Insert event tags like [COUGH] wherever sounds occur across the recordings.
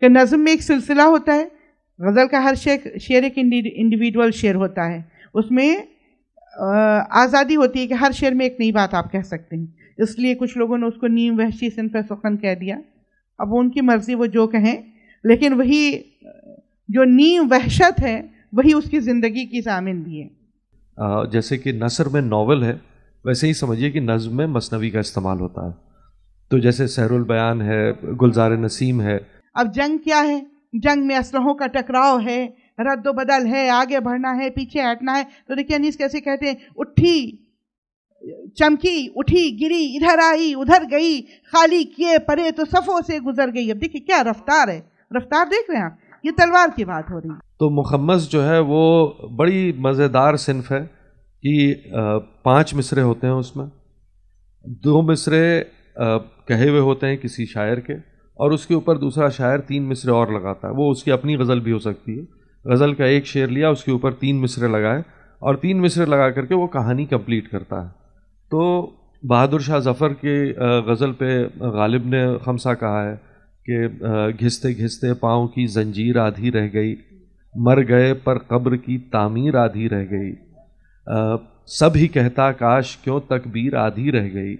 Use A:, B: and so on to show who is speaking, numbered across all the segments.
A: कि नज़म में एक सिलसिला होता है गज़ल का हर शेर शेर एक इंडिविजुअल शेर होता है उसमें आज़ादी होती है कि हर शेर में एक नई बात आप कह सकते हैं इसलिए कुछ लोगों ने उसको नीम वहशी सिंफ सुखन कह दिया अब उनकी मर्ज़ी वो जो कहें लेकिन वही जो नीम वहशत है वही उसकी ज़िंदगी की जामिन भी
B: है जैसे कि नसर में नावल है वैसे ही समझिए कि नज़म में मसनवी का इस्तेमाल होता है तो जैसे सहरुल बयान है गुलजार नसीम है
A: अब जंग क्या है जंग में असलहों का टकराव है रद्दोबदल बदल है आगे बढ़ना है पीछे हटना है तो देखिए अनीस कैसे कहते हैं उठी चमकी उठी गिरी इधर आई उधर गई खाली किए परे तो सफ़ों से गुजर गई अब देखिए क्या रफ्तार है रफ्तार देख रहे हैं आप ये तलवार की बात हो रही है
B: तो मुखम्मस जो है वो बड़ी मज़ेदार सिंफ है कि पांच मिसरे होते हैं उसमें दो मिसरे कहे हुए होते हैं किसी शायर के और उसके ऊपर दूसरा शायर तीन मिसरे और लगाता है वो उसकी अपनी गज़ल भी हो सकती है गज़ल का एक शेर लिया उसके ऊपर तीन मिसरे लगाए और तीन मिसरे लगा करके वो कहानी कंप्लीट करता है तो बहादुर शाह ज़फ़र के गज़ल पे गालिब ने खमसा कहा है कि घिसते घिसते पाँव की जंजीर आधी रह गई मर गए पर कब्र की तामीर आधी रह गई सब ही कहता काश क्यों तकबीर आधी रह गई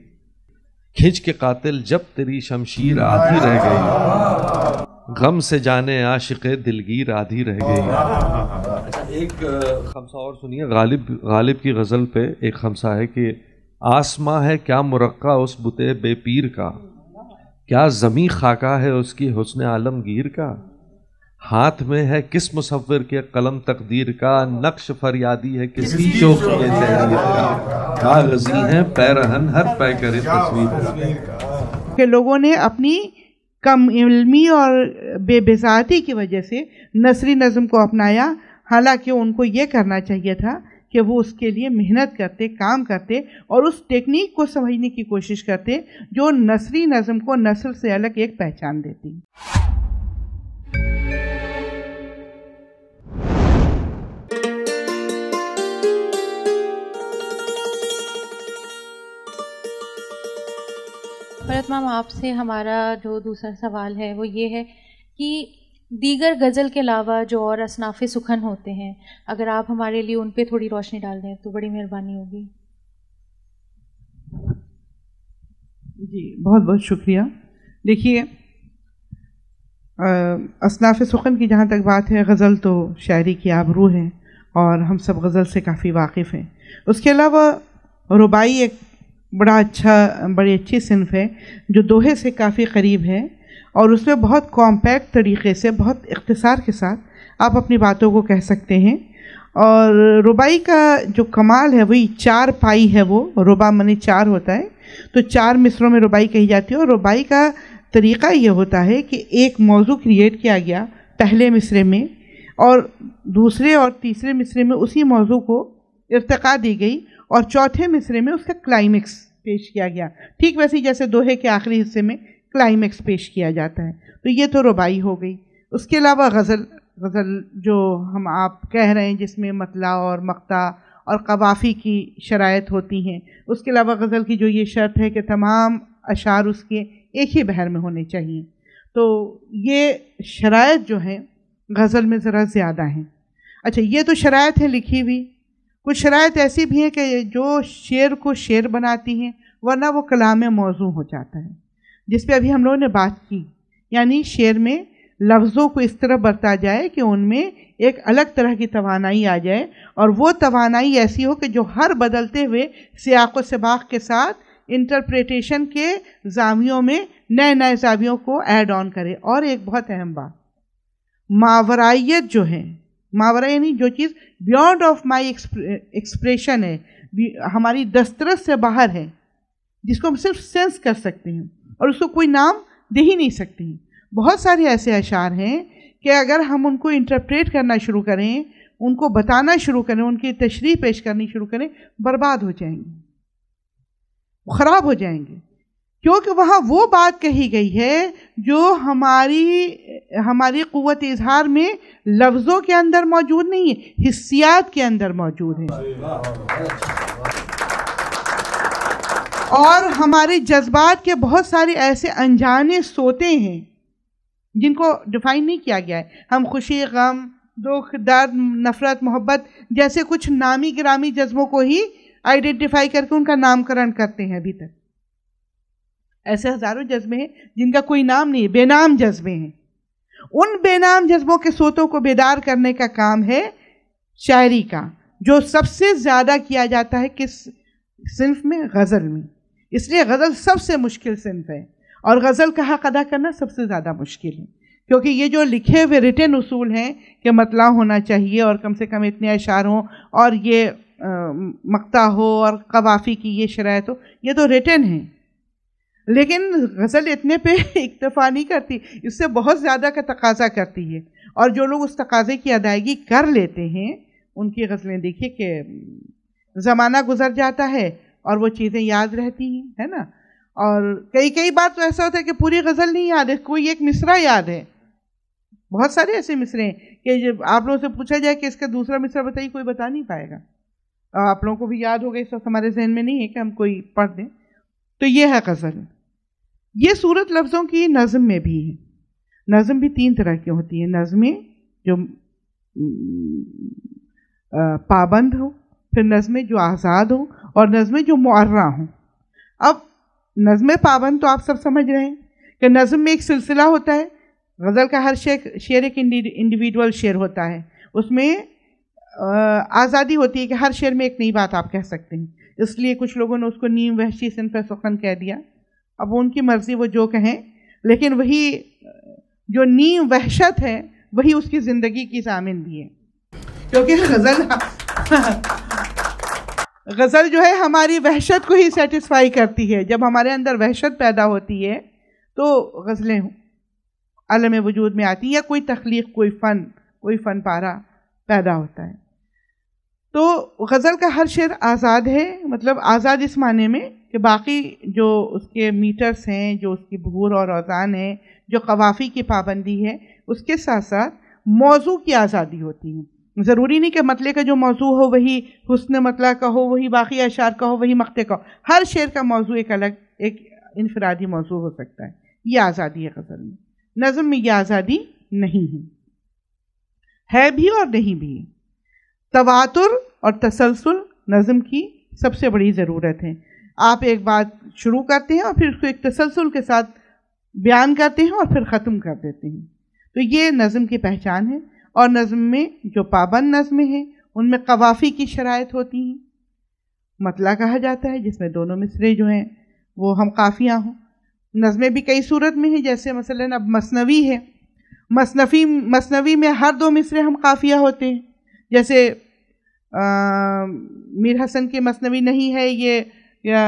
B: खिंच के कातिल जब तेरी शमशीर आधी रह गई गम से जाने आशिक दिलगीर आधी रह गई अच्छा, एक खमसा और सुनिए गालिब गालिब की गज़ल पे एक खमसा है कि आसमां है क्या मुरक्का उस बुते बेपीर का क्या ज़मी खाका है उसकी हुसन आलमगीर का हाथ में है किस मुसविर के कलम तकदीर का नक्श फरियादी है किसी शोक का कागजी है पैरहन हर पै करे तस्वीर
A: के लोगों ने अपनी कम इल्मी और बेबसाती की वजह से नसरी नज़म को अपनाया हालांकि उनको ये करना चाहिए था कि वो उसके लिए मेहनत करते काम करते और उस टेक्निक को समझने की कोशिश करते जो नसरी नज़म को नसल से अलग एक पहचान देती परत मैम आपसे हमारा जो दूसरा सवाल है वो ये है कि दीगर गज़ल के अलावा जो और असनाफ़ सुखन होते हैं अगर आप हमारे लिए उन पर थोड़ी रोशनी डाल दें तो बड़ी मेहरबानी होगी जी बहुत बहुत शुक्रिया देखिए असनाफ़ सुखन की जहाँ तक बात है गज़ल तो शायरी की आबरू है और हम सब गज़ल से काफ़ी वाकिफ़ हैं उसके अलावा रुबाई एक बड़ा अच्छा बड़ी अच्छी सिंफ है जो दोहे से काफ़ी करीब है और उसमें बहुत कॉम्पैक्ट तरीके से बहुत इख्तसार के साथ आप अपनी बातों को कह सकते हैं और रुबाई का जो कमाल है वही चार पाई है वो रुबा मने चार होता है तो चार मिसरों में रुबाई कही जाती है और रुबाई का तरीका ये होता है कि एक मौजू क्रिएट किया गया पहले मिसरे में और दूसरे और तीसरे मिसरे में उसी मौजू को इरतका दी गई और चौथे मिसरे में उसका क्लाइमेक्स पेश किया गया ठीक वैसे ही जैसे दोहे के आखिरी हिस्से में क्लाइमेक्स पेश किया जाता है तो ये तो रुबाई हो गई उसके अलावा गज़ल गज़ल जो हम आप कह रहे हैं जिसमें मतला और मक्ता और कवाफ़ी की शरात होती हैं उसके अलावा गज़ल की जो ये शर्त है कि तमाम अशार उसके एक ही बहर में होने चाहिए तो ये शरात जो हैं गज़ल में ज़रा ज़्यादा हैं अच्छा ये तो शरात है लिखी हुई कुछ शरात ऐसी भी हैं कि जो शेर को शेर बनाती हैं वरना वो कलाम मौजू हो जाता है जिस पर अभी हम लोगों ने बात की यानी शेर में लफ्ज़ों को इस तरह बरता जाए कि उनमें एक अलग तरह की तोानाई आ जाए और वो तोानाई ऐसी हो कि जो हर बदलते हुए सियाक सबाक के साथ इंटरप्रटेशन के जामियों में नए नए जावियों को ऐड ऑन करे और एक बहुत अहम बात मावराइत जो है मुहावरा यानी जो चीज़ बियॉन्ड ऑफ माई एक्सप्रेशन है हमारी दस्तरस से बाहर है जिसको हम सिर्फ सेंस कर सकते हैं और उसको कोई नाम दे ही नहीं सकते हैं बहुत सारे ऐसे अशार हैं कि अगर हम उनको इंटरप्रेट करना शुरू करें उनको बताना शुरू करें उनकी तशरी पेश करनी शुरू करें बर्बाद हो जाएंगे ख़राब हो जाएंगे क्योंकि वहाँ वो बात कही गई है जो हमारी हमारी क़वत इजहार में लफ्ज़ों के अंदर मौजूद नहीं है हिस्सियात के अंदर मौजूद है और हमारे जज्बात के बहुत सारे ऐसे अनजाने सोते हैं जिनको डिफ़ाइन नहीं किया गया है हम खुशी गम दुख दर्द नफ़रत मोहब्बत जैसे कुछ नामी ग्रामी जज्बों को ही आइडेंटिफाई करके उनका नामकरण करते हैं अभी तक ऐसे हज़ारों जज्बे हैं जिनका कोई नाम नहीं है बेनाम जज्बे हैं उन बेनाम जज्बों के सोतों को बेदार करने का काम है शायरी का जो सबसे ज़्यादा किया जाता है किस सिंफ में गज़ल में इसलिए गज़ल सबसे मुश्किल सिंफ है और गज़ल का हक अदा करना सबसे ज़्यादा मुश्किल है क्योंकि ये जो लिखे हुए रिटर्न उसूल हैं कि मतला होना चाहिए और कम से कम इतने अशार हों और ये मकता हो और कवाफ़ी की ये शरात हो ये तो रिटर्न है लेकिन गज़ल इतने पे [LAUGHS] इक्तफ़ा नहीं करती इससे बहुत ज़्यादा का तकाजा करती है और जो लोग उस तकाजे की अदायगी कर लेते हैं उनकी गज़लें देखिए कि ज़माना गुजर जाता है और वो चीज़ें याद रहती हैं है ना और कई कई बार तो ऐसा होता है कि पूरी गज़ल नहीं याद है कोई एक मिसरा याद है बहुत सारे ऐसे मिसरे हैं कि जब आप लोगों से पूछा जाए कि इसका दूसरा मिसरा बताइए कोई बता नहीं पाएगा आप लोगों को भी याद होगा इस वक्त हमारे जहन में नहीं है कि हम कोई पढ़ दें तो ये है गज़ल ये सूरत लफ्ज़ों की नज़म में भी है नज़म भी तीन तरह की होती है नज़में जो पाबंद हो फिर नज़में जो आज़ाद हो और नज़में जो मुर्रा हों अब नज़म पाबंद तो आप सब समझ रहे हैं कि नज़म में एक सिलसिला होता है गज़ल का हर शेर शेर एक इंडिविजुअल शेर होता है उसमें आज़ादी होती है कि हर शेर में एक नई बात आप कह सकते हैं इसलिए कुछ लोगों ने उसको नीम वहशी सिनफ सुखन कह दिया अब उनकी मर्ज़ी वो जो कहें लेकिन वही जो नीम वहशत है वही उसकी ज़िंदगी की सामिन भी है क्योंकि गज़ल गज़ल जो है हमारी वहशत को ही सेटिस्फाई करती है जब हमारे अंदर वहशत पैदा होती है तो गज़लें अलम वजूद में आती है या कोई तख्लीक कोई फ़न कोई फ़न पारा पैदा होता है तो गज़ल का हर शेर आज़ाद है मतलब आज़ाद इस माने में कि बाकी जो उसके मीटर्स हैं जो उसकी भूर और अजान है जो कवाफ़ी की पाबंदी है उसके साथ साथ मौजू की आज़ादी होती है ज़रूरी नहीं कि मतले का जो मौजू हो वही हसन मतला का हो वही बाकी अशार का हो वही मक्ते का हो हर शेर का मौजू एक अलग एक इनफरादी मौजू हो सकता है ये आज़ादी है गज़ल में नज़म में यह आज़ादी नहीं है है भी और नहीं भी तवातुर और तसलसल नज़म की सबसे बड़ी ज़रूरत है आप एक बात शुरू करते हैं और फिर उसको एक तसलसल के साथ बयान करते हैं और फिर ख़त्म कर देते हैं तो ये नज़म की पहचान है और नज़म में जो पाबंद नज़में हैं उनमें कवाफ़ी की शरात होती हैं मतला कहा जाता है जिसमें दोनों मिसरे जो हैं वो हम काफ़ियाँ हों नज़में भी कई सूरत में हैं जैसे मसलन अब मसनवी है मसनफ़ी मसनवी में हर दो मिसरे हम काफ़िया होते हैं जैसे आ, मीर हसन की मसनवी नहीं है ये या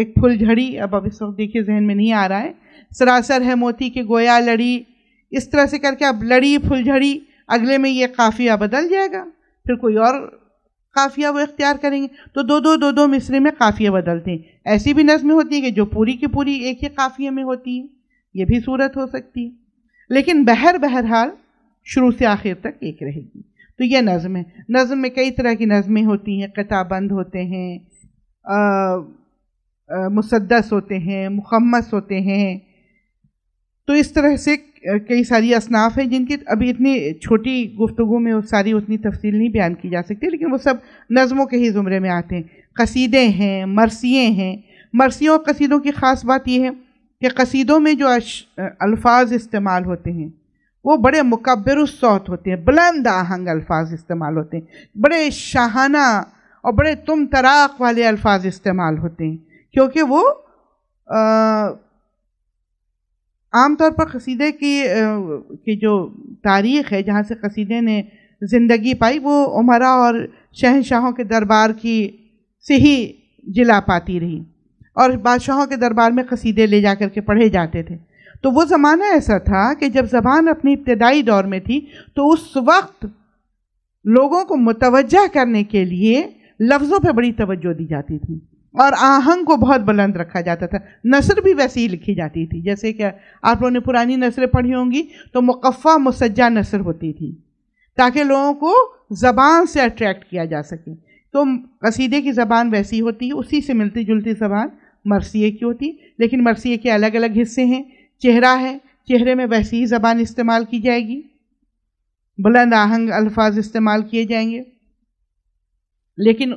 A: एक फुलझड़ी अब अब इस वक्त देखिए जहन में नहीं आ रहा है सरासर है मोती के गोया लड़ी इस तरह से करके अब लड़ी फुलझड़ी अगले में ये काफ़िया बदल जाएगा फिर कोई और काफ़िया वो इख्तियार करेंगे तो दो दो दो दो मिसरे में काफ़िया बदलते हैं ऐसी भी नज़में होती हैं कि जो पूरी की पूरी एक ही काफिया में होती है ये भी सूरत हो सकती है लेकिन बहर बहरहाल शुरू से आखिर तक एक रहेगी तो यह नज़म है नज़म में कई तरह की नज़में होती हैं कताबंद होते हैं मुसदस होते हैं मुखमस होते हैं तो इस तरह से कई सारी असनाफ हैं जिनकी अभी इतनी छोटी गुफ्तु में सारी उतनी तफसील नहीं बयान की जा सकती लेकिन वो सब नज़मों के ही ज़ुमरे में आते हैं कसीदे हैं मरसिए हैं मरसियों और कसीदों की ख़ास बात यह है कि कसीदों में जो अल्फाज इस्तेमाल होते हैं वो बड़े मुकबर सौत होते हैं बुलंद आहंग अल्फाज इस्तेमाल होते हैं बड़े शाहाना और बड़े तुम तराक वाले अल्फाज इस्तेमाल होते हैं क्योंकि वो आमतौर पर कसीदे की की जो तारीख़ है जहाँ से कसीदे ने ज़िंदगी पाई वो उमरा और शहनशाहों के दरबार की से ही जिला पाती रही और बादशाहों के दरबार में कसीदे ले जा कर के पढ़े जाते थे तो वो ज़माना ऐसा था कि जब ज़बान अपनी इब्तदाई दौर में थी तो उस वक्त लोगों को मुतवजह करने के लिए लफ्ज़ों पे बड़ी तवज्जो दी जाती थी और आहंग को बहुत बुलंद रखा जाता था नसर भी वैसे ही लिखी जाती थी जैसे कि आप लोगों ने पुरानी नसरें पढ़ी होंगी तो मुकफ़ा मुसज्जा नसर होती थी ताकि लोगों को ज़बान से अट्रैक्ट किया जा सके तो कसीदे की ज़बान वैसी होती है उसी से मिलती जुलती ज़बान मरसिए की होती लेकिन मरसिए के अलग अलग हिस्से हैं चेहरा है चेहरे में वैसी ही ज़बान इस्तेमाल की जाएगी बुलंद आहंग अल्फाज इस्तेमाल किए जाएंगे लेकिन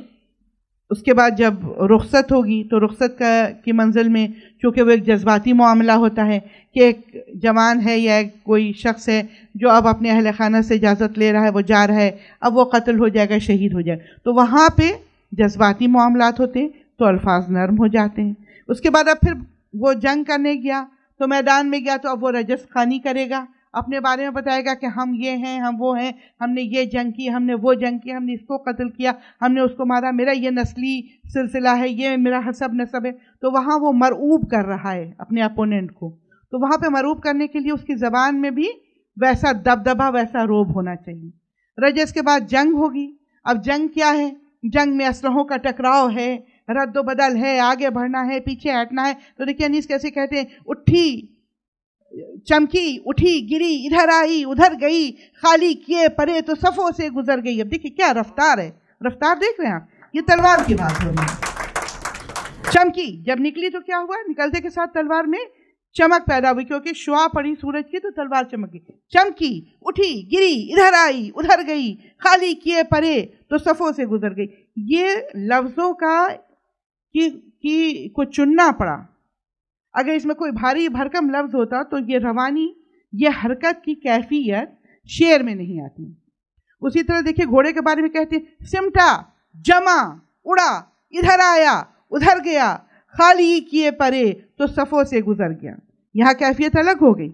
A: उसके बाद जब रुखसत होगी तो रुखसत का की मंजिल में चूँकि वो एक जज्बाती मामला होता है कि एक जवान है या एक कोई शख्स है जो अब अपने अहल खाना से इजाज़त ले रहा है वो जा रहा है अब वो कत्ल हो जाएगा शहीद हो जाएगा तो वहाँ पर जज्बाती मामला होते हैं तो अल्फाज नरम हो जाते हैं उसके बाद अब फिर वो जंग करने गया तो मैदान में गया तो अब वो रजस खानी करेगा अपने बारे में बताएगा कि हम ये हैं हम वो हैं हमने ये जंग की हमने वो जंग की हमने इसको कत्ल किया हमने उसको मारा मेरा ये नस्ली सिलसिला है ये मेरा हसब नसब है तो वहाँ वो मरऊब कर रहा है अपने अपोनेंट को तो वहाँ पे मरूब करने के लिए उसकी ज़बान में भी वैसा दबदबा वैसा रोब होना चाहिए रजस के बाद जंग होगी अब जंग क्या है जंग में असलहों का टकराव है रद्द बदल है आगे बढ़ना है पीछे हटना है तो देखिए अनीस कैसे कहते हैं उठी चमकी उठी गिरी इधर आई उधर गई खाली किए परे तो सफ़ों से गुजर गई अब देखिए क्या रफ्तार है रफ्तार देख रहे हैं आप ये तलवार की बात हो रही है चमकी जब निकली तो क्या हुआ निकलते के साथ तलवार में चमक पैदा हुई क्योंकि शुआ पड़ी सूरज की तो तलवार चमकी चमकी उठी गिरी इधर आई उधर गई खाली किए परे तो सफ़ों से गुजर गई ये लफ्ज़ों का कि, कि को चुनना पड़ा अगर इसमें कोई भारी भरकम लफ्ज़ होता तो ये रवानी ये हरकत की कैफियत शेर में नहीं आती उसी तरह देखिए घोड़े के बारे में कहते हैं सिमटा जमा उड़ा इधर आया उधर गया खाली किए परे तो सफ़ों से गुजर गया यहाँ कैफियत अलग हो गई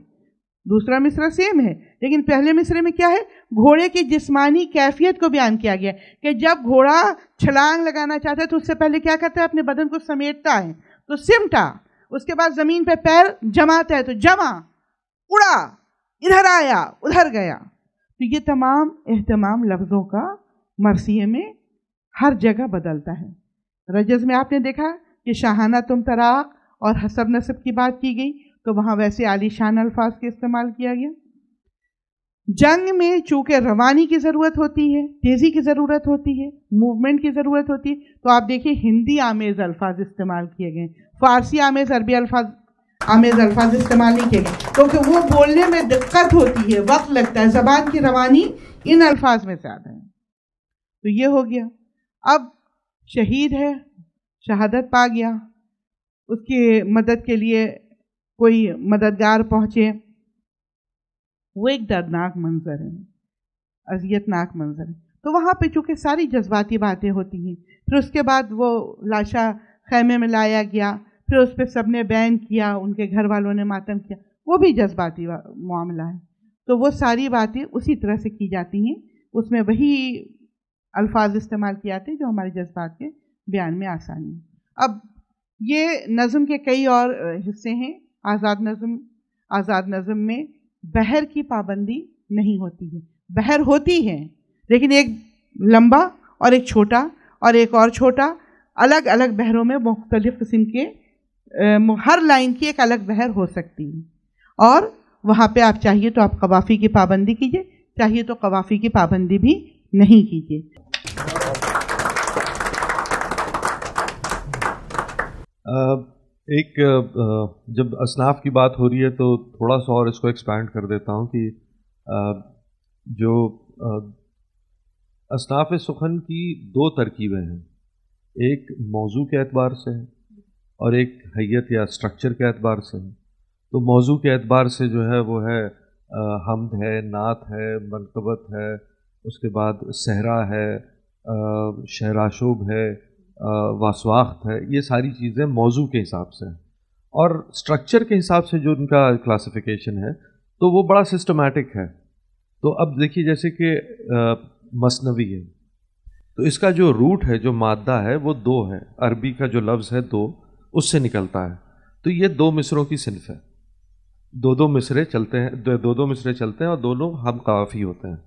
A: दूसरा मिसरा सेम है लेकिन पहले मिसरे में क्या है घोड़े की जिस्मानी कैफियत को बयान किया गया कि जब घोड़ा छलांग लगाना चाहता है तो उससे पहले क्या करता है अपने बदन को समेटता है तो सिमटा उसके बाद जमीन पे पैर जमाता है तो जमा उड़ा इधर आया उधर गया तो ये तमाम एहतमाम लफ्ज़ों का मरसिए में हर जगह बदलता है रजस में आपने देखा कि शाहाना तुम तराक और हसब नसब की बात की गई तो वहाँ वैसे आलिशान अल्फाज के इस्तेमाल किया गया जंग में चूंकि रवानी की ज़रूरत होती है तेज़ी की ज़रूरत होती है मूवमेंट की ज़रूरत होती है तो आप देखिए हिंदी आमेज़ अल्फाज इस्तेमाल किए गए फ़ारसी आमेज़ अरबी अल्फाज आमेज़ अल्फाज इस्तेमाल नहीं किए क्योंकि वो बोलने में दिक्कत होती है वक्त लगता है ज़बान की रवानी इन अल्फाज में ज़्यादा है तो ये हो गया अब शहीद है शहादत पा गया उसकी मदद के लिए कोई मददगार पहुँचे वो एक दर्दनाक मंजर है अजियतनाक मंजर है तो वहाँ पे चूँकि सारी जज्बाती बातें होती हैं फिर उसके बाद वो लाशा खैमे में लाया गया फिर उस पर सब ने बैन किया उनके घर वालों ने मातम किया वो भी जज्बाती मामला है तो वो सारी बातें उसी तरह से की जाती हैं उसमें वही अल्फाज इस्तेमाल किए जाते हैं जो हमारे जज्बात के बयान में आसानी है अब ये नज़म के कई और हिस्से हैं आज़ाद नज़म आज़ाद नज़म में बहर की पाबंदी नहीं होती है बहर होती है लेकिन एक लंबा और एक छोटा और एक और छोटा अलग अलग बहरों में मुख्तलिफ़ किस्म के हर लाइन की एक अलग बहर हो सकती है और वहाँ पे आप चाहिए तो आप कवाफ़ी की पाबंदी कीजिए चाहिए तो कवाफ़ी की पाबंदी भी नहीं कीजिए
B: एक जब असनाफ की बात हो रही है तो थोड़ा सा और इसको एक्सपैंड कर देता हूँ कि जो असनाफ सुखन की दो तरकीबें हैं एक मौजू के अतबार से है और एक हैत या स्ट्रक्चर के अतबार से है तो मौजू के अतबार से जो है वो है हमद है नात है मनकबत है उसके बाद सहरा है शहराशोब है वासवाख्त है ये सारी चीज़ें मौजू के हिसाब से हैं और स्ट्रक्चर के हिसाब से जो उनका क्लासिफिकेशन है तो वो बड़ा सिस्टमेटिक है तो अब देखिए जैसे कि मसनवी है तो इसका जो रूट है जो मादा है वो दो है अरबी का जो लफ्ज़ है दो उससे निकलता है तो ये दो मिसरों की सिनफ है दो दो मिसरे चलते हैं दो दो मिसरे चलते हैं और दोनों हम काफ़ी होते हैं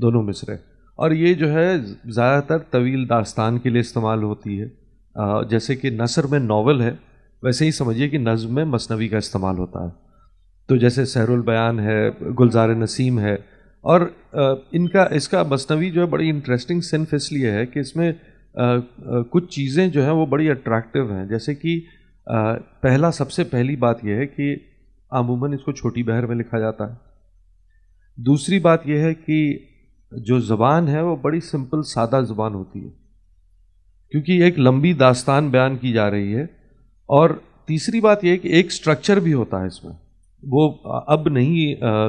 B: दोनों मिसरे और ये जो है ज़्यादातर तवील दास्तान के लिए इस्तेमाल होती है जैसे कि नसर में नावल है वैसे ही समझिए कि नज़म में मसनवी का इस्तेमाल होता है तो जैसे सहरुल बयान है गुलजार नसीम है और इनका इसका मसनवी जो है बड़ी इंटरेस्टिंग सिनफ इसलिए है कि इसमें कुछ चीज़ें जो हैं वो बड़ी अट्रैक्टिव हैं जैसे कि पहला सबसे पहली बात यह है कि अमूमन इसको छोटी बहर में लिखा जाता है दूसरी बात यह है कि जो ज़बान है वो बड़ी सिंपल सादा ज़बान होती है क्योंकि एक लंबी दास्तान बयान की जा रही है और तीसरी बात यह कि एक स्ट्रक्चर भी होता है इसमें वो अब नहीं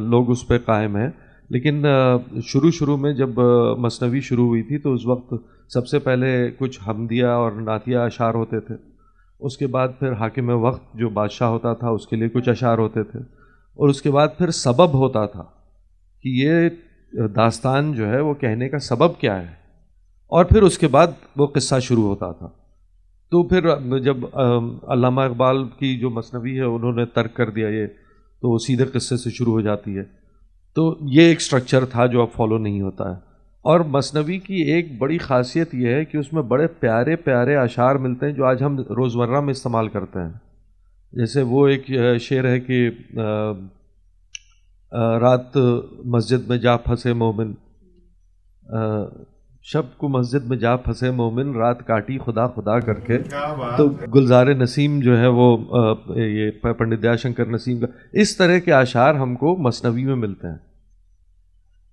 B: लोग उस पर कायम हैं लेकिन शुरू शुरू में जब मसनवी शुरू हुई थी तो उस वक्त सबसे पहले कुछ हमदिया और नातिया अशार होते थे उसके बाद फिर हाकिम वक्त जो बादशाह होता था उसके लिए कुछ अशार होते थे और उसके बाद फिर सबब होता था कि ये दास्तान जो है वो कहने का सबब क्या है और फिर उसके बाद वो किस्सा शुरू होता था तो फिर जब अलामा इकबाल की जो मसनवी है उन्होंने तर्क कर दिया ये तो सीधे किस्से से शुरू हो जाती है तो ये एक स्ट्रक्चर था जो अब फॉलो नहीं होता है और मसनवी की एक बड़ी खासियत यह है कि उसमें बड़े प्यारे प्यारे अशार मिलते हैं जो आज हम रोज़मर्रा में इस्तेमाल करते हैं जैसे वो एक शेर है कि रात मस्जिद में जा फंसे मोमिन शब को मस्जिद में जा फंसे मोमिन रात काटी खुदा खुदा करके तो गुलजार नसीम जो है वो ये पंडित दयाशंकर नसीम का इस तरह के आशार हमको मसनवी में मिलते हैं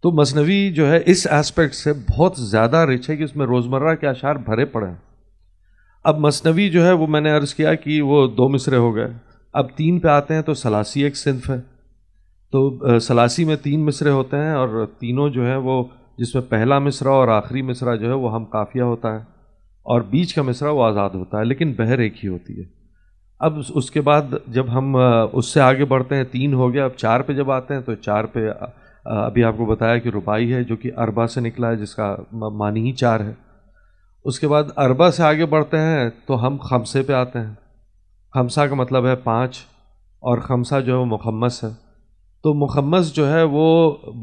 B: तो मसनवी जो है इस एस्पेक्ट से बहुत ज़्यादा रिच है कि उसमें रोज़मर्रा के आशार भरे पड़े हैं अब मसनवी जो है वो मैंने अर्ज़ किया कि वो दो मिसरे हो गए अब तीन पे आते हैं तो सलासी एक सिंफ है तो सलासी में तीन मिसरे होते हैं और तीनों जो है वो जिसमें पहला मिसरा और आखिरी मिसरा जो है वो हम काफिया होता है और बीच का मिसरा वो आज़ाद होता है लेकिन बहर एक ही होती है अब उसके बाद जब हम उससे आगे बढ़ते हैं तीन हो गया अब चार पे जब आते हैं तो चार पे अभी आपको बताया कि रुबाई है जो कि अरबा से निकला है जिसका मानी ही चार है उसके बाद अरबा से आगे बढ़ते हैं तो हम खमसे पे आते हैं खमसा का मतलब है पाँच और खमसा जो है वो मुखमस है तो मुखमस जो है वो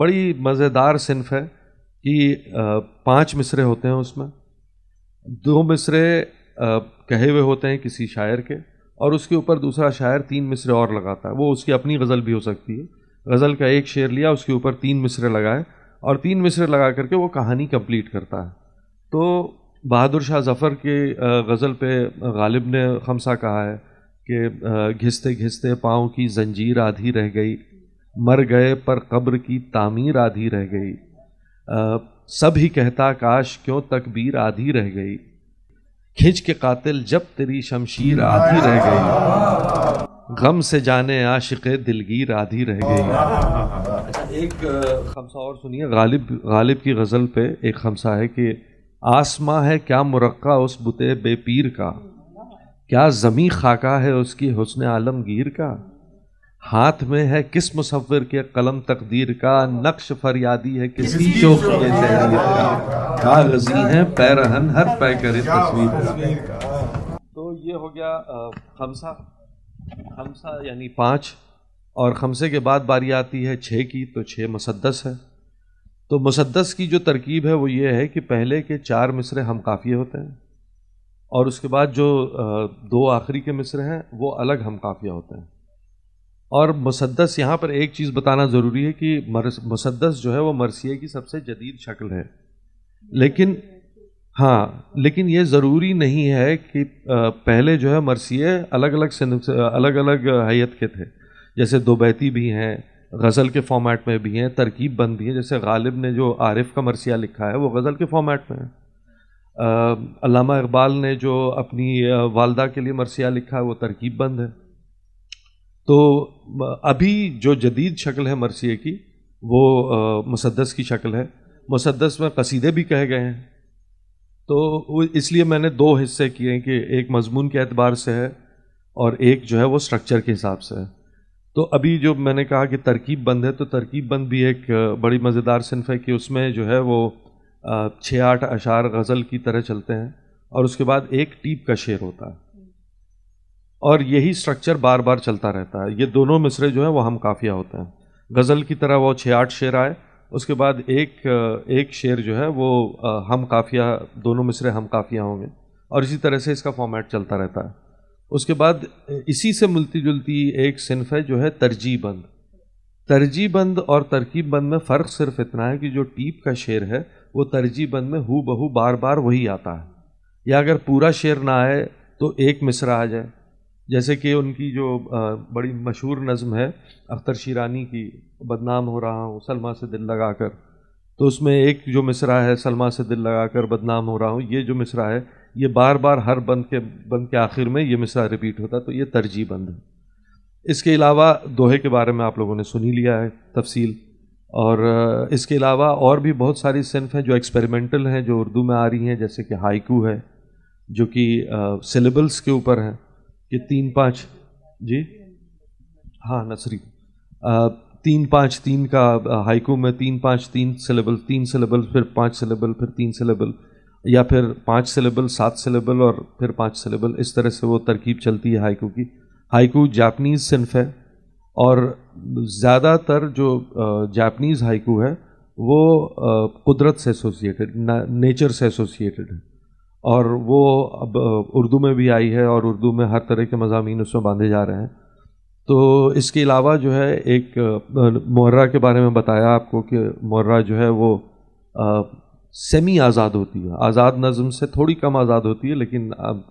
B: बड़ी मज़ेदार सिनफ है कि पांच मिसरे होते हैं उसमें दो मिसरे कहे हुए होते हैं किसी शायर के और उसके ऊपर दूसरा शायर तीन मिसरे और लगाता है वो उसकी अपनी गज़ल भी हो सकती है गज़ल का एक शेर लिया उसके ऊपर तीन मिसरे लगाए और तीन मिसरे लगा करके वो कहानी कंप्लीट करता है तो बहादुर शाह जफ़र के गज़ल पे गालिब ने खमसा कहा है कि घिसते घिसते पाँव की जंजीर आधी रह गई मर गए पर कब्र की तामीर आधी रह गई सब ही कहता काश क्यों तकबीर आधी रह गई खिंच के कातिल जब तेरी शमशीर आधी रह गई गम से जाने आशिक दिलगीर आधी रह गई अच्छा, एक खमसा और सुनिए गालिब गालिब की गज़ल पे एक खमसा है कि आसमां है क्या मुरक्का उस बुते बेपीर का क्या ज़मी खाका है उसकी हुसन आलमगीर का हाथ में है किस मुसविर के कलम तकदीर का नक्श फरियादी है किसी चौक के तहरीर का कागजी है पैरहन हर पै करे तस्वीर तो ये हो गया खमसा खमसा यानी पाँच और खमसे के बाद बारी आती है छः की तो छः मुसदस है तो मुसदस की जो तरकीब है वो ये है कि पहले के चार मिसरे हम काफी होते हैं और उसके बाद जो दो आखिरी के मिसरे हैं वो अलग हम काफ़िया होते हैं और मुसद्दस यहाँ पर एक चीज़ बताना ज़रूरी है कि मुसद्दस जो है वो मरसिए की सबसे जदीद शक्ल है लेकिन हाँ लेकिन ये ज़रूरी नहीं है कि पहले जो है मरसिए अलग अलग अलग अलग हैत के थे जैसे दो बैती भी हैं गज़ल के फॉर्मेट में भी हैं तरकीब बंद भी हैं जैसे गालिब ने जो आरिफ का मरसिया लिखा है वो गज़ल के फॉर्मेट में है अलामा इकबाल ने जो अपनी वालदा के लिए मरसिया लिखा है वो तरकीब बंद है तो अभी जो जदीद शक्ल है मरसिए की वो मुसदस की शक्ल है मुसदस में कसीदे भी कहे गए हैं तो इसलिए मैंने दो हिस्से किए हैं कि एक मजमून के अतबार से है और एक जो है वो स्ट्रक्चर के हिसाब से है तो अभी जो मैंने कहा कि तरकीब बंद है तो तरकीब बंद भी एक बड़ी मज़ेदार सिनफ है कि उसमें जो है वो छः आठ अशार गज़ल की तरह चलते हैं और उसके बाद एक टीप का शेर होता है और यही स्ट्रक्चर बार बार चलता रहता है ये दोनों मिसरे जो हैं वो हम काफिया होते हैं गज़ल की तरह वो छः आठ शेर आए उसके बाद एक एक शेर जो है वो हम काफिया दोनों मिसरे हम काफिया होंगे और इसी तरह से इसका फॉर्मेट चलता रहता है उसके बाद इसी से मिलती जुलती एक सिनफ है जो है तरजीबंद बंद और तरकीब बंद में फ़र्क सिर्फ इतना है कि जो टीप का शेर है वो बंद में हु बहू बार बार वही आता है या अगर पूरा शेर ना आए तो एक मिसरा आ जाए जैसे कि उनकी जो बड़ी मशहूर नज़म है अख्तर शीरानी की बदनाम हो रहा हूँ सलमा से दिल लगा कर तो उसमें एक जो मिसरा है सलमा से दिल लगा कर बदनाम हो रहा हूँ ये जो मिसरा है ये बार बार हर बंद के बंद के आखिर में ये मिसरा रिपीट होता तो ये तरजीह बंद है इसके अलावा दोहे के बारे में आप लोगों ने सुनी लिया है तफसील और इसके अलावा और भी बहुत सारी सिंफ हैं जो एक्सपेरिमेंटल हैं जो उर्दू में आ रही हैं जैसे कि हाइकू है जो कि सिलेबल्स के ऊपर हैं ये तीन पाँच जी हाँ नसरी तीन पाँच तीन का हाइकू में तीन पाँच तीन सिलेबल तीन सिलेबल फिर पाँच सिलेबल फिर तीन सिलेबल या फिर पाँच सिलेबल सात सिलेबल और फिर पाँच सिलेबल इस तरह से वो तरकीब चलती है हाइकू की हाइकू जापनीज़ सिंफ है और ज़्यादातर जो जापनीज़ हाइकू है वो कुदरत से एसोसिएटेड नेचर से एसोसिएटेड है और वो अब उर्दू में भी आई है और उर्दू में हर तरह के मजामी उसमें बांधे जा रहे हैं तो इसके अलावा जो है एक मुहर्रा के बारे में बताया आपको कि मुहर्रा जो है वो आ, सेमी आज़ाद होती है आज़ाद नज़म से थोड़ी कम आज़ाद होती है लेकिन अब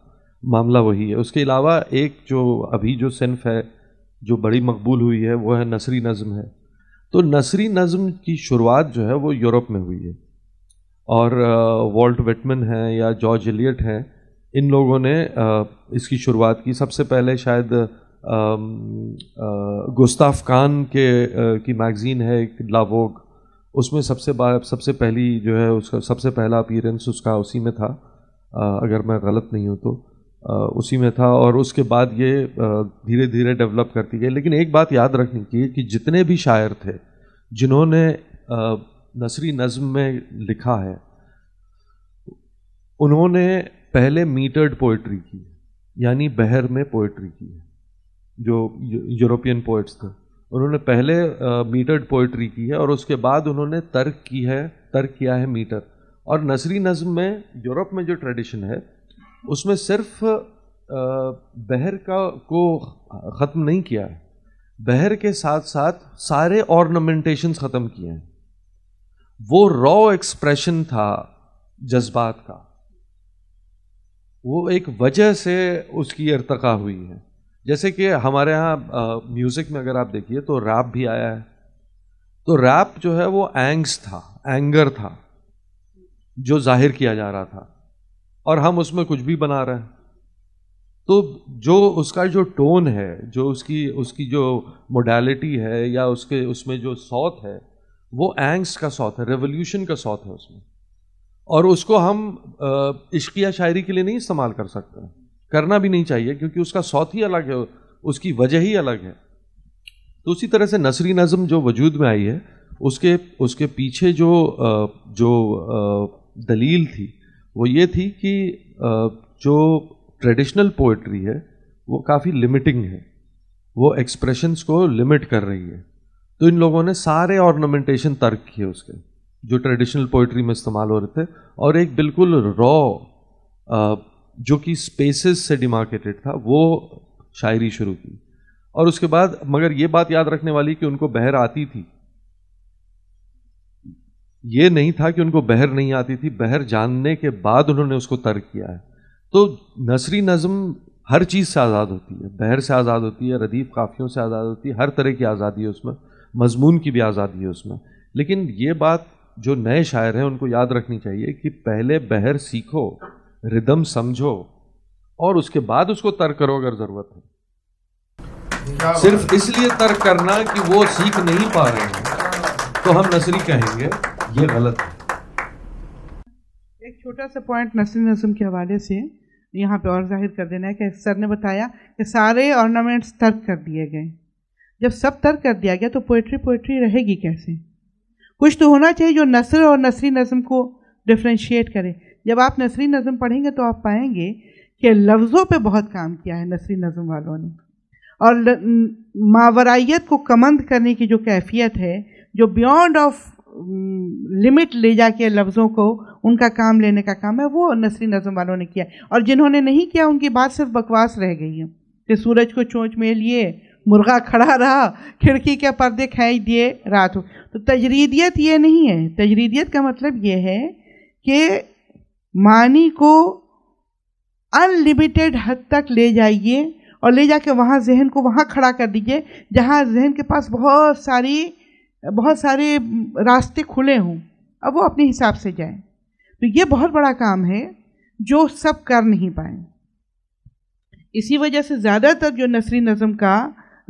B: मामला वही है उसके अलावा एक जो अभी जो सिनफ है जो बड़ी मकबूल हुई है वो है नसरी नज़म है तो नसरी नज़म की शुरुआत जो है वो यूरोप में हुई है और वॉल्ट विटमन हैं या जॉर्ज एलियट हैं इन लोगों ने इसकी शुरुआत की सबसे पहले शायद गुस्ताफ खान के की मैगज़ीन है एक लावोग उसमें सबसे सबसे पहली जो है उसका सबसे पहला अपीयरेंस उसका उसी में था अगर मैं गलत नहीं हूँ तो उसी में था और उसके बाद ये धीरे धीरे डेवलप करती गई लेकिन एक बात याद रखनी चाहिए कि जितने भी शायर थे जिन्होंने नसरी नज्म में लिखा है उन्होंने पहले मीटर्ड पोइट्री की यानी बहर में पोइट्री की है जो यूरोपियन पोइट्स थे उन्होंने पहले मीटर्ड पोइट्री की है और उसके बाद उन्होंने तर्क की है तर्क किया है मीटर और नसरी नज़म में यूरोप में जो ट्रेडिशन है उसमें सिर्फ बहर का को ख़त्म नहीं किया है बहर के साथ साथ सारे ऑर्नामेंटेशंस ख़त्म किए हैं वो रॉ एक्सप्रेशन था जज्बात का वो एक वजह से उसकी इर्तका हुई है जैसे कि हमारे यहाँ म्यूज़िक में अगर आप देखिए तो रैप भी आया है तो रैप जो है वो एंग्स था एंगर था जो जाहिर किया जा रहा था और हम उसमें कुछ भी बना रहे हैं तो जो उसका जो टोन है जो उसकी उसकी जो मोडालिटी है या उसके उसमें जो सौत है वो एंग्स का सौत है रेवोल्यूशन का सौत है उसमें और उसको हम इश्किया शायरी के लिए नहीं इस्तेमाल कर सकते करना भी नहीं चाहिए क्योंकि उसका सौत ही अलग है उसकी वजह ही अलग है तो उसी तरह से नसरी नज़म जो वजूद में आई है उसके उसके पीछे जो जो दलील थी वो ये थी कि जो ट्रेडिशनल पोइट्री है वो काफ़ी लिमिटिंग है वो एक्सप्रेशंस को लिमिट कर रही है तो इन लोगों ने सारे ऑर्नामेंटेशन तर्क किए उसके जो ट्रेडिशनल पोइट्री में इस्तेमाल हो रहे थे और एक बिल्कुल रॉ जो कि स्पेसेस से डिमार्केटेड था वो शायरी शुरू की और उसके बाद मगर ये बात याद रखने वाली कि उनको बहर आती थी ये नहीं था कि उनको बहर नहीं आती थी बहर जानने के बाद उन्होंने उसको तर्क किया है तो नसरी नज़म हर चीज़ से आज़ाद होती है बहर से आज़ाद होती है रदीफ काफ़ियों से आज़ाद होती है हर तरह की आज़ादी है उसमें मजमून की भी आज़ादी है उसमें लेकिन ये बात जो नए शायर हैं उनको याद रखनी चाहिए कि पहले बहर सीखो रिदम समझो और उसके बाद उसको तर्क करो अगर ज़रूरत है सिर्फ इसलिए तर्क करना कि वो सीख नहीं पा रहे हैं तो हम नसरी कहेंगे ये गलत है
A: एक छोटा सा पॉइंट नसरी नसम के हवाले से यहाँ पे और जाहिर कर देना है कि सर ने बताया कि सारे ऑर्नामेंट्स तर्क कर दिए गए जब सब तर्क कर दिया गया तो पोइट्री पोइट्री रहेगी कैसे कुछ तो होना चाहिए जो नसर और नसरी नज़म को डिफ्रेंशिएट करे जब आप नसरी नज़म पढ़ेंगे तो आप पाएंगे कि लफ्ज़ों पे बहुत काम किया है नसरी नज़म वालों ने और मावराइत को कमंद करने की जो कैफियत है जो बियॉन्ड ऑफ लिमिट ले जाके लफ्ज़ों को उनका काम लेने का काम है वो नसरी नज़म वालों ने किया और जिन्होंने नहीं किया उनकी बात सिर्फ बकवास रह गई है कि सूरज को चोंच में लिए मुर्गा खड़ा रहा खिड़की के पर्दे दिखाई दिए रात हो तो तजरीदियत ये नहीं है तजरीदियत का मतलब ये है कि मानी को अनलिमिटेड हद तक ले जाइए और ले जाके वहाँ जहन को वहाँ खड़ा कर दीजिए जहाँ जहन के पास बहुत सारी बहुत सारे रास्ते खुले हों अब वो अपने हिसाब से जाए तो ये बहुत बड़ा काम है जो सब कर नहीं पाए इसी वजह से ज़्यादातर जो नसरी नज़म का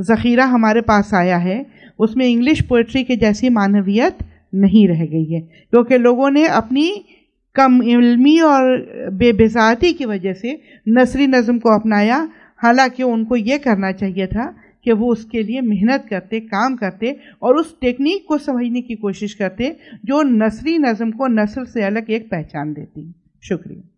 A: ज़ख़ीरा हमारे पास आया है उसमें इंग्लिश पोइट्री के जैसी मानवीयत नहीं रह गई है क्योंकि लोगों ने अपनी कम इल्मी और बेबेजाती की वजह से नसरी नज़म को अपनाया हालांकि उनको ये करना चाहिए था कि वो उसके लिए मेहनत करते काम करते और उस टेक्निक को समझने की कोशिश करते जो नसरी नज़म को नसर से अलग एक पहचान देती शुक्रिया